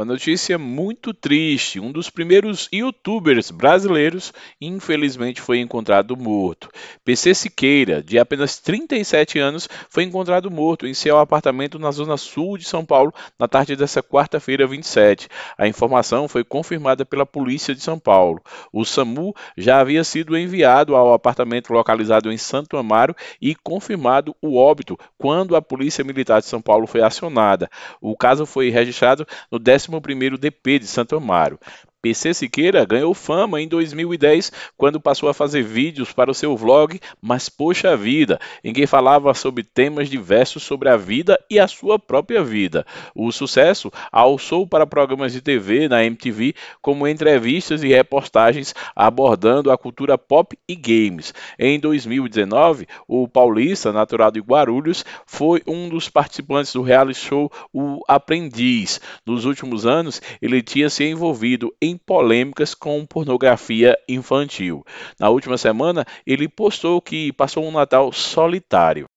Uma notícia muito triste: um dos primeiros youtubers brasileiros infelizmente foi encontrado morto. PC Siqueira, de apenas 37 anos, foi encontrado morto em seu apartamento na zona sul de São Paulo na tarde desta quarta-feira, 27. A informação foi confirmada pela Polícia de São Paulo. O SAMU já havia sido enviado ao apartamento localizado em Santo Amaro e confirmado o óbito quando a Polícia Militar de São Paulo foi acionada. O caso foi registrado no 11º DP de Santo Amaro. PC Siqueira ganhou fama em 2010 quando passou a fazer vídeos para o seu vlog Mas Poxa Vida, em que falava sobre temas diversos sobre a vida e a sua própria vida. O sucesso alçou para programas de TV na MTV, como entrevistas e reportagens abordando a cultura pop e games. Em 2019, o paulista, natural de Guarulhos, foi um dos participantes do reality show O Aprendiz. Nos últimos anos, ele tinha se envolvido em polêmicas com pornografia infantil. Na última semana, ele postou que passou um Natal solitário.